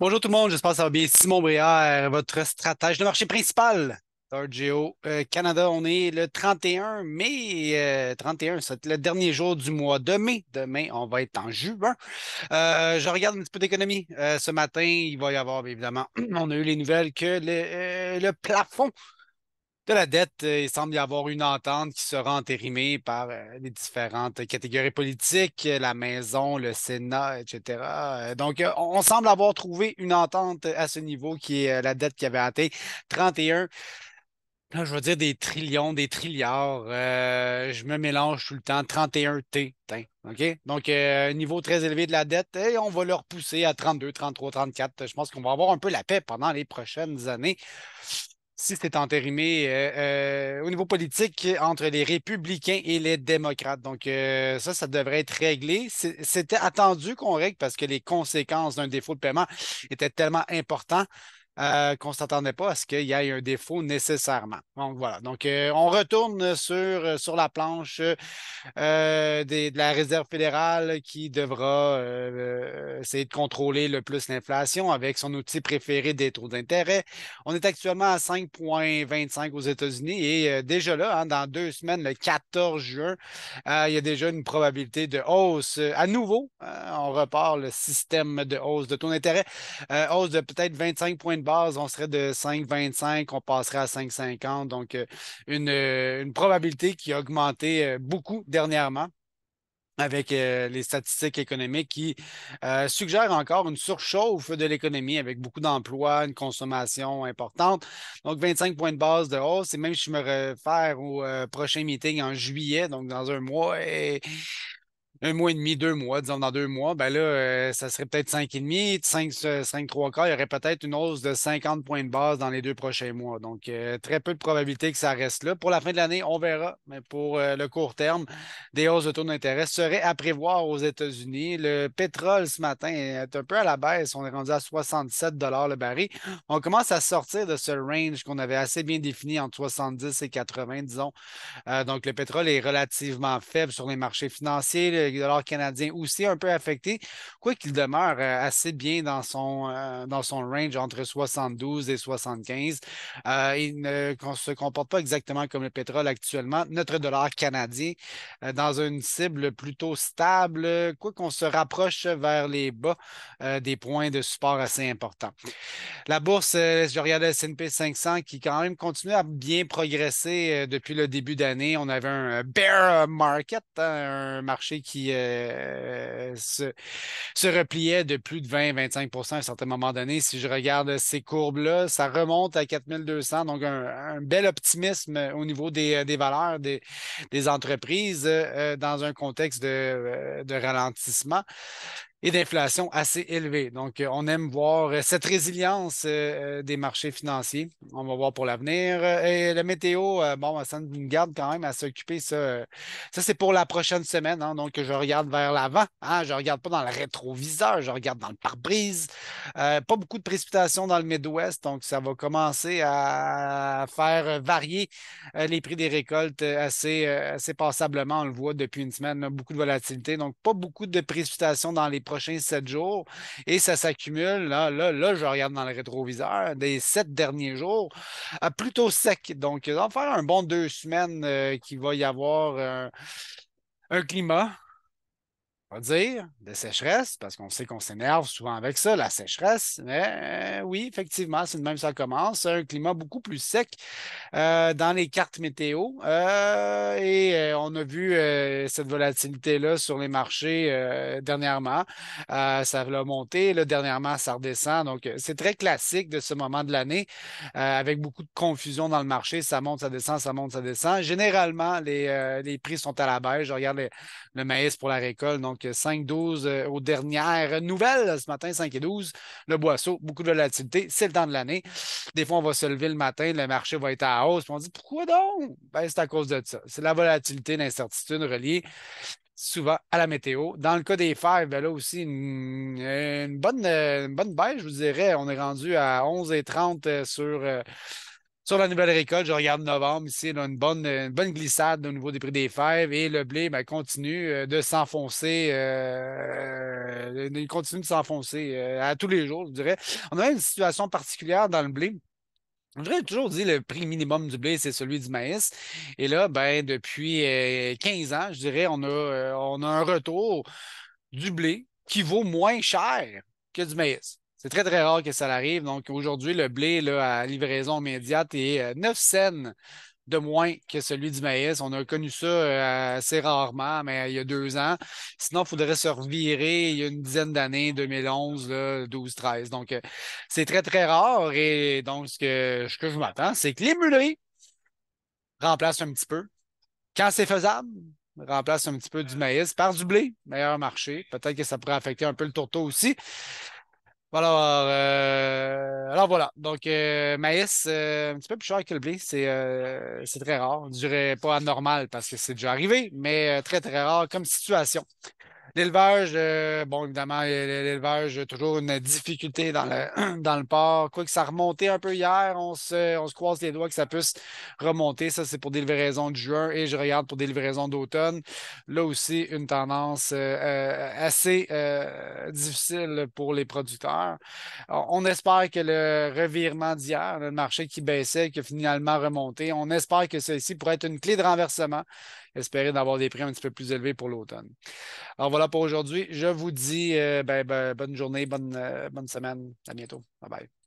Bonjour tout le monde, j'espère que ça va bien. Simon Brière, votre stratège de marché principal d'RGO euh, Canada. On est le 31 mai, 31, euh, c'est le dernier jour du mois de mai. Demain, on va être en juin. Euh, je regarde un petit peu d'économie. ce matin, il va y avoir, évidemment, on a eu les nouvelles que le plafond de la dette, euh, il semble y avoir une entente qui sera entérimée par euh, les différentes catégories politiques, euh, la maison, le Sénat, etc. Donc, on semble avoir trouvé une entente à ce niveau qui est la dette qui avait atteint 31. je veux dire des trillions, des trilliards. je me mélange tout le temps. 31 T. Ok. Donc, niveau très élevé de la dette, et on va le repousser à 32, 33, 34. Je pense qu'on va avoir un peu la paix pendant les prochaines années si c'était entérimé euh, euh, au niveau politique entre les républicains et les démocrates. Donc, euh, ça, ça devrait être réglé. C'était attendu qu'on règle parce que les conséquences d'un défaut de paiement étaient tellement importantes. Euh, qu'on ne s'attendait pas à ce qu'il y ait un défaut nécessairement. Donc voilà. Donc euh, on retourne sur, euh, sur la planche de la Réserve fédérale qui devra essayer de contrôler le plus l'inflation avec son outil préféré des taux d'intérêt. On est actuellement à 5,25 aux États-Unis et déjà là, hein, dans deux semaines, le 14 juin, il y a déjà une probabilité de hausse. À nouveau, hein, on repart le système de hausse de taux d'intérêt, hausse de peut-être 25 points de base, on serait de 5,25, on passerait à 5,50. Donc, euh, euh, une, probabilité qui a augmenté euh, beaucoup dernièrement avec les statistiques économiques qui suggèrent encore une surchauffe de l'économie avec beaucoup d'emplois, une consommation importante. Donc, 25 points de base de hausse. Et même si je me réfère au prochain meeting en juillet, donc dans un mois, et un mois et demi, deux mois, disons dans deux mois, ben là, euh, ça serait peut-être cinq demi 5, euh, cinq trois quarts. Il y aurait peut-être une hausse de 50 points de base dans les deux prochains mois. Donc, euh, très peu de probabilité que ça reste là. Pour la fin de l'année, on verra. Mais pour le court terme, des hausses de taux d'intérêt seraient à prévoir aux États-Unis. Le pétrole ce matin est un peu à la baisse. On est rendu à 67 le baril. On commence à sortir de ce range qu'on avait assez bien défini entre 70 et 80, disons. donc, le pétrole est relativement faible sur les marchés financiers le dollar canadien aussi un peu affecté, quoi qu'il demeure euh, assez bien dans son, euh, dans son range entre 72 et 75. Euh, il ne se comporte pas exactement comme le pétrole actuellement. Notre dollar canadien dans une cible plutôt stable, quoi qu'on se rapproche vers les bas des points de support assez importants. La bourse, je regardais le S&P 500 qui quand même continue à bien progresser depuis le début d'année. On avait un bear market, hein, un marché qui euh, se, repliait de plus de 20-25 à un certain moment donné. Si je regarde ces courbes-là, ça remonte à 4200, donc un, bel optimisme au niveau des, euh, valeurs des, entreprises euh, dans un contexte de ralentissement et d'inflation assez élevée. Donc, euh, on aime voir euh, cette résilience euh, des marchés financiers. On va voir pour l'avenir. Et la météo, bon, ça nous garde quand même à s'occuper. Ça, ça c'est pour la prochaine semaine. Hein. Donc, je regarde vers l'avant. Hein. Je ne regarde pas dans le rétroviseur, je regarde dans le pare-brise. pas beaucoup de précipitations dans le Midwest. Donc, ça va commencer à faire varier les prix des récoltes assez, assez passablement. On le voit depuis une semaine. Beaucoup de volatilité. Donc, pas beaucoup de précipitations dans les prochains sept jours. Et ça s'accumule, là, là, là, je regarde dans le rétroviseur, des sept derniers jours, à plutôt sec. Donc, on va faire un bon deux semaines euh, qu'il qui va y avoir euh, un climat on dire, de sécheresse, parce qu'on sait qu'on s'énerve souvent avec ça, la sécheresse. Mais euh, oui, effectivement, c'est de même ça commence. Un climat beaucoup plus sec euh, dans les cartes météo. Euh, et on a vu cette volatilité-là sur les marchés dernièrement. ça l'a monté, là, dernièrement, ça redescend. Donc, c'est très classique de ce moment de l'année, avec beaucoup de confusion dans le marché. Ça monte, ça descend, ça monte, ça descend. Généralement, les, prix sont à la baisse. Je regarde le maïs pour la récolte. Donc, donc, 5-12 euh, euh, aux dernières nouvelles ce matin, 5 et 12. Le boisseau, beaucoup de volatilité. C'est le temps de l'année. Des fois, on va se lever le matin, le marché va être à hausse. Puis on dit pourquoi donc? Ben, c'est à cause de ça. C'est la volatilité, l'incertitude reliée souvent à la météo. Dans le cas des fers, ben là aussi, une, bonne, bonne baisse, je vous dirais. On est rendu à 11 et 30 euh, sur sur la nouvelle récolte, je regarde novembre ici, une, bonne, bonne glissade au niveau des prix des fèves et le blé ben, euh, euh, continue de s'enfoncer, il continue de s'enfoncer à tous les jours, je dirais. On a une situation particulière dans le blé. J'aurais toujours dit le prix minimum du blé, c'est celui du maïs. Et là, ben, depuis 15 euh, ans, je dirais, on on a un retour du blé qui vaut moins cher que du maïs. C'est très, très rare que ça arrive. Donc, aujourd'hui, le blé là, à livraison immédiate est 9 euh, cents de moins que celui du maïs. On a connu ça euh, assez rarement, mais euh, il y a deux ans. Sinon, il faudrait se revirer il y a une dizaine d'années, 2011, 12-13. Donc, c'est très, très rare. Et donc, ce que, je m'attends, c'est que les mulets remplacent un petit peu. Quand c'est faisable, remplace un petit peu du maïs par du blé, meilleur marché. Peut-être que ça pourrait affecter un peu le tourteau aussi. Alors, euh, alors voilà. Donc, euh, maïs, euh, un petit peu plus cher que le blé. C'est très rare. on dirait pas anormal parce que c'est déjà arrivé, mais très, très rare comme situation. L'élevage, euh, bon, évidemment, l'élevage, toujours une difficulté dans le, dans le port. Quoique ça remontait un peu hier, on se, on se croise les doigts que ça puisse remonter. Ça, c'est pour des livraisons de juin et je regarde pour des livraisons d'automne. Là aussi, une tendance euh, euh, assez difficile pour les producteurs. On espère que le revirement d'hier, le marché qui baissait, qui finalement remonté, on espère que ceci pourrait être une clé de renversement, espérer d'avoir des prix un petit peu plus élevés pour l'automne. Alors voilà pour aujourd'hui. Je vous dis euh, ben, ben, bonne journée, bonne, euh, bonne semaine. À bientôt. Bye bye.